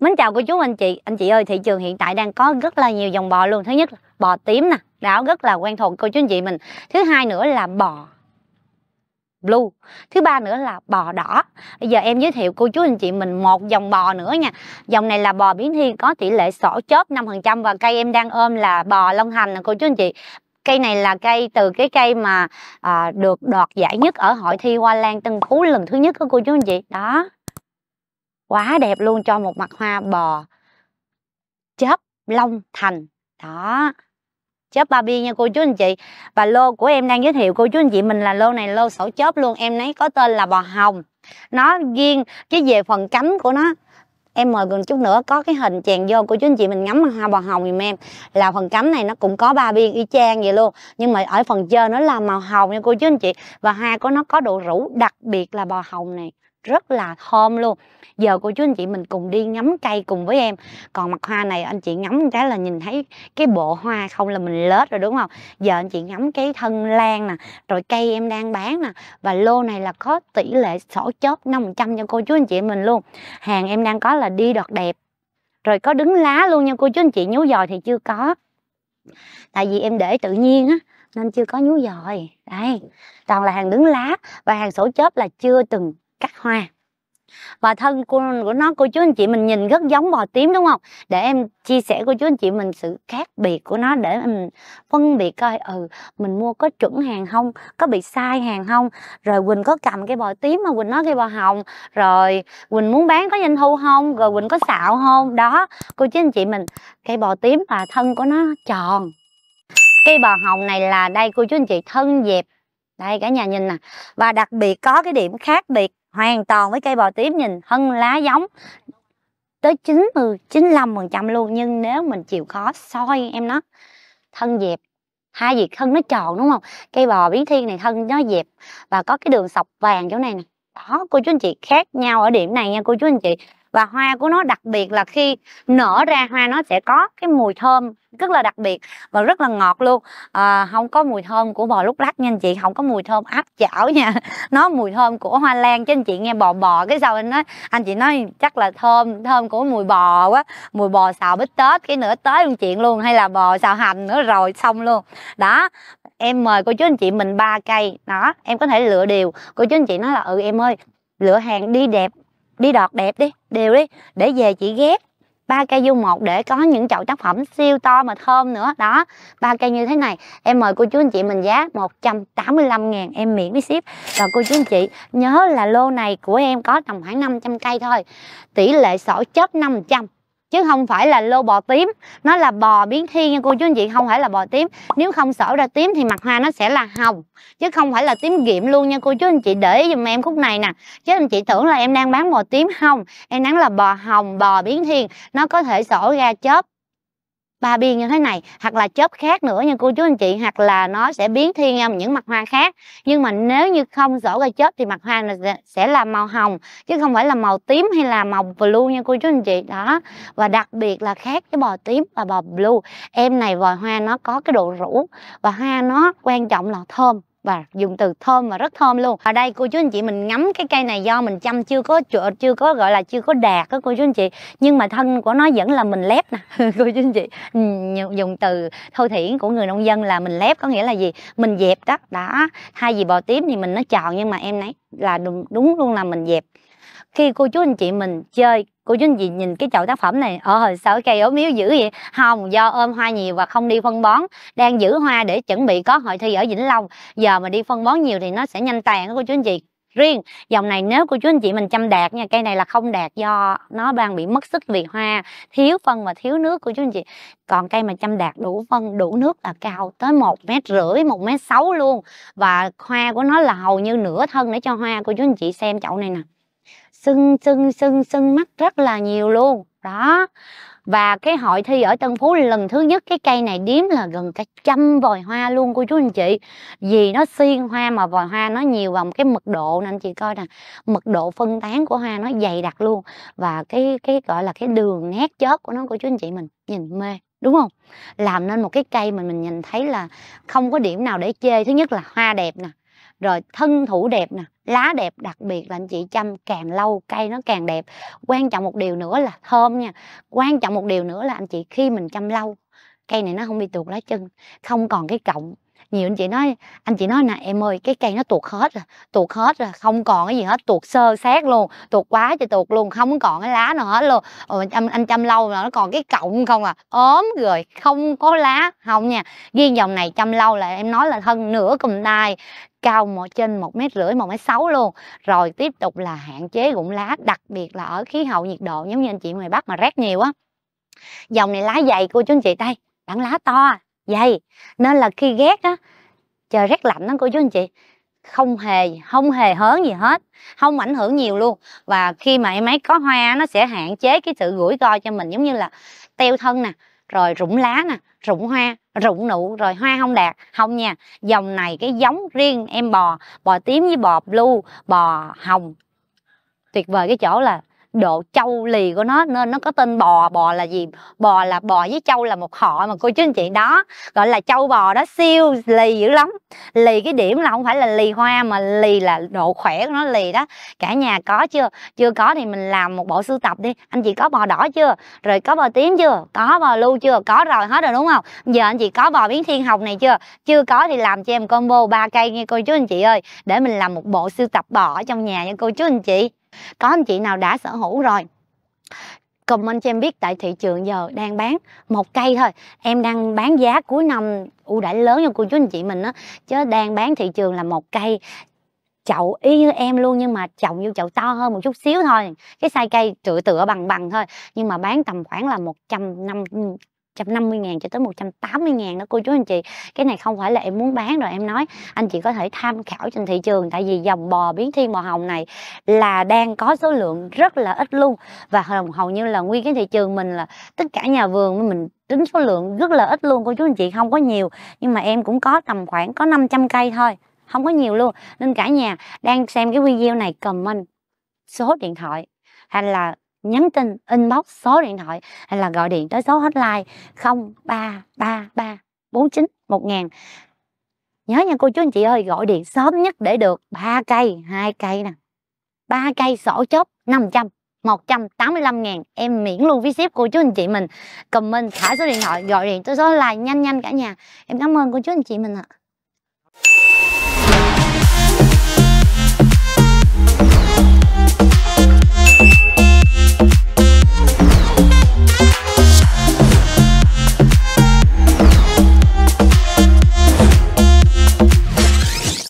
Mến chào cô chú anh chị, anh chị ơi thị trường hiện tại đang có rất là nhiều dòng bò luôn Thứ nhất bò tím nè, đã rất là quen thuộc cô chú anh chị mình Thứ hai nữa là bò blue Thứ ba nữa là bò đỏ Bây giờ em giới thiệu cô chú anh chị mình một dòng bò nữa nha Dòng này là bò biến thiên có tỷ lệ sổ chớp 5% Và cây em đang ôm là bò long hành nè cô chú anh chị cây này là cây từ cái cây mà à, được đoạt giải nhất ở hội thi hoa lan tân phú lần thứ nhất của cô chú anh chị đó quá đẹp luôn cho một mặt hoa bò chớp long thành đó chớp ba Barbie nha cô chú anh chị và lô của em đang giới thiệu cô chú anh chị mình là lô này lô sổ chớp luôn em nấy có tên là bò hồng nó riêng cái về phần cánh của nó em mời gần chút nữa có cái hình chèn vô của chú anh chị mình ngắm hoa bò hồng giùm em là phần cắm này nó cũng có ba biên y chang vậy luôn nhưng mà ở phần chơi nó là màu hồng nha cô chú anh chị và hai của nó có độ rủ đặc biệt là bò hồng này rất là thơm luôn giờ cô chú anh chị mình cùng đi ngắm cây cùng với em còn mặt hoa này anh chị ngắm cái là nhìn thấy cái bộ hoa không là mình lết rồi đúng không giờ anh chị ngắm cái thân lan nè rồi cây em đang bán nè và lô này là có tỷ lệ sổ chớp năm trăm cho cô chú anh chị mình luôn hàng em đang có là đi đọt đẹp rồi có đứng lá luôn nha cô chú anh chị nhú dòi thì chưa có tại vì em để tự nhiên á nên chưa có nhú dòi đây toàn là hàng đứng lá và hàng sổ chớp là chưa từng cắt hoa và thân của, của nó cô chú anh chị mình nhìn rất giống bò tím đúng không để em chia sẻ cô chú anh chị mình sự khác biệt của nó để mình phân biệt coi ừ mình mua có chuẩn hàng không có bị sai hàng không rồi quỳnh có cầm cái bò tím mà quỳnh nói cái bò hồng rồi quỳnh muốn bán có doanh thu không rồi quỳnh có xạo không đó cô chú anh chị mình cây bò tím là thân của nó tròn cây bò hồng này là đây cô chú anh chị thân dẹp đây cả nhà nhìn nè và đặc biệt có cái điểm khác biệt hoàn toàn với cây bò tiếp nhìn thân lá giống tới 90 95% luôn nhưng nếu mình chịu khó soi em nó thân dẹp hai việc thân nó tròn đúng không cây bò biến thiên này thân nó dẹp và có cái đường sọc vàng chỗ này nè đó cô chú anh chị khác nhau ở điểm này nha cô chú anh chị và hoa của nó đặc biệt là khi nở ra hoa nó sẽ có cái mùi thơm rất là đặc biệt và rất là ngọt luôn à, không có mùi thơm của bò lúc lắc nha anh chị không có mùi thơm áp chảo nha nó mùi thơm của hoa lan chứ anh chị nghe bò bò cái sau anh nói anh chị nói chắc là thơm thơm của mùi bò quá mùi bò xào bít tết cái nữa tới luôn chuyện luôn hay là bò xào hành nữa rồi xong luôn đó em mời cô chú anh chị mình ba cây đó em có thể lựa điều cô chú anh chị nói là ừ em ơi lựa hàng đi đẹp đi đọt đẹp đi đều đi để về chị ghét ba cây du một để có những chậu tác phẩm siêu to mà thơm nữa đó ba cây như thế này em mời cô chú anh chị mình giá 185 ngàn em miễn với ship và cô chú anh chị nhớ là lô này của em có tầm khoảng 500 cây thôi tỷ lệ sổ chớp 500 chứ không phải là lô bò tím nó là bò biến thiên nha cô chú anh chị không phải là bò tím nếu không sổ ra tím thì mặt hoa nó sẽ là hồng chứ không phải là tím kiệm luôn nha cô chú anh chị để ý giùm em khúc này nè chứ anh chị tưởng là em đang bán bò tím không em đang là bò hồng bò biến thiên nó có thể sổ ra chớp ba biên như thế này hoặc là chớp khác nữa nha cô chú anh chị hoặc là nó sẽ biến thiên ra những mặt hoa khác nhưng mà nếu như không rõ gây chớp thì mặt hoa là sẽ là màu hồng chứ không phải là màu tím hay là màu blue nha cô chú anh chị đó và đặc biệt là khác cái bò tím và bò blue em này vòi hoa nó có cái độ rũ và hoa nó quan trọng là thơm và dùng từ thơm và rất thơm luôn ở đây cô chú anh chị mình ngắm cái cây này do mình chăm chưa có chưa có gọi là chưa có đạt á cô chú anh chị nhưng mà thân của nó vẫn là mình lép nè cô chú anh chị dùng từ thô thiển của người nông dân là mình lép có nghĩa là gì mình dẹp đó đã thay vì bò tím thì mình nó tròn nhưng mà em nấy là đúng, đúng luôn là mình dẹp khi cô chú anh chị mình chơi cô chú anh chị nhìn cái chậu tác phẩm này ở hồi sợ cây ốm yếu dữ vậy không do ôm hoa nhiều và không đi phân bón đang giữ hoa để chuẩn bị có hội thi ở vĩnh long giờ mà đi phân bón nhiều thì nó sẽ nhanh tàn cô chú anh chị riêng dòng này nếu cô chú anh chị mình chăm đạt nha cây này là không đạt do nó đang bị mất sức vì hoa thiếu phân và thiếu nước của chú anh chị còn cây mà chăm đạt đủ phân đủ nước là cao tới một mét rưỡi một mét sáu luôn và hoa của nó là hầu như nửa thân để cho hoa của chú anh chị xem chậu này nè sưng sưng sưng sưng mắt rất là nhiều luôn đó và cái hội thi ở Tân Phú lần thứ nhất cái cây này điếm là gần cả trăm vòi hoa luôn cô chú anh chị vì nó xiên hoa mà vòi hoa nó nhiều vào một cái mật độ nên anh chị coi nè mật độ phân tán của hoa nó dày đặc luôn và cái cái gọi là cái đường nét chớp của nó cô chú anh chị mình nhìn mê đúng không làm nên một cái cây mà mình nhìn thấy là không có điểm nào để chê thứ nhất là hoa đẹp nè rồi thân thủ đẹp nè lá đẹp đặc biệt là anh chị chăm càng lâu cây nó càng đẹp quan trọng một điều nữa là thơm nha quan trọng một điều nữa là anh chị khi mình chăm lâu cây này nó không bị tuột lá chân không còn cái cọng nhiều anh chị nói anh chị nói nè em ơi cái cây nó tuột hết rồi tuột hết rồi không còn cái gì hết tuột sơ sát luôn tuột quá thì tuột luôn không còn cái lá nào hết luôn rồi ờ, anh, anh chăm lâu là nó còn cái cọng không à ốm rồi không có lá không nha riêng dòng này chăm lâu là em nói là thân nửa cùm tay cao một trên một mét rưỡi một mét sáu luôn rồi tiếp tục là hạn chế rụng lá đặc biệt là ở khí hậu nhiệt độ giống như anh chị ngoài bắc mà rét nhiều á dòng này lá dày cô chú anh chị đây bản lá to dày nên là khi ghét á trời rét lạnh đó cô chú anh chị không hề không hề hớn gì hết không ảnh hưởng nhiều luôn và khi mà em ấy có hoa nó sẽ hạn chế cái sự rủi coi cho mình giống như là teo thân nè rồi rụng lá nè rụng hoa rụng nụ rồi hoa không đạt không nha dòng này cái giống riêng em bò bò tím với bò blue bò hồng tuyệt vời cái chỗ là độ châu lì của nó nên nó có tên bò bò là gì bò là bò với châu là một họ mà cô chú anh chị đó gọi là châu bò đó siêu lì dữ lắm lì cái điểm là không phải là lì hoa mà lì là độ khỏe của nó lì đó cả nhà có chưa chưa có thì mình làm một bộ sưu tập đi anh chị có bò đỏ chưa rồi có bò tím chưa có bò lu chưa có rồi hết rồi đúng không giờ anh chị có bò biến thiên hồng này chưa chưa có thì làm cho em combo ba cây nghe cô chú anh chị ơi để mình làm một bộ sưu tập bò ở trong nhà nha cô chú anh chị có anh chị nào đã sở hữu rồi comment cho em biết tại thị trường giờ đang bán một cây thôi em đang bán giá cuối năm ưu đãi lớn cho cô chú anh chị mình á chứ đang bán thị trường là một cây chậu y như em luôn nhưng mà trồng vô chậu to hơn một chút xíu thôi cái sai cây tựa tựa bằng bằng thôi nhưng mà bán tầm khoảng là 150 150 ngàn cho tới 180 ngàn đó cô chú anh chị cái này không phải là em muốn bán rồi em nói anh chị có thể tham khảo trên thị trường tại vì dòng bò biến thiên màu hồng này là đang có số lượng rất là ít luôn và hồng hầu như là nguyên cái thị trường mình là tất cả nhà vườn mình tính số lượng rất là ít luôn cô chú anh chị không có nhiều nhưng mà em cũng có tầm khoảng có 500 cây thôi không có nhiều luôn nên cả nhà đang xem cái video này comment số điện thoại hay là nhắn tin inbox số điện thoại hay là gọi điện tới số hotline 0333 49 1000 nhớ nha cô chú anh chị ơi gọi điện sớm nhất để được ba cây hai cây nè ba cây sổ chốt 500 185 ngàn em miễn luôn phí ship cô chú anh chị mình comment thả số điện thoại gọi điện tới số hotline nhanh nhanh cả nhà em cảm ơn cô chú anh chị mình ạ à.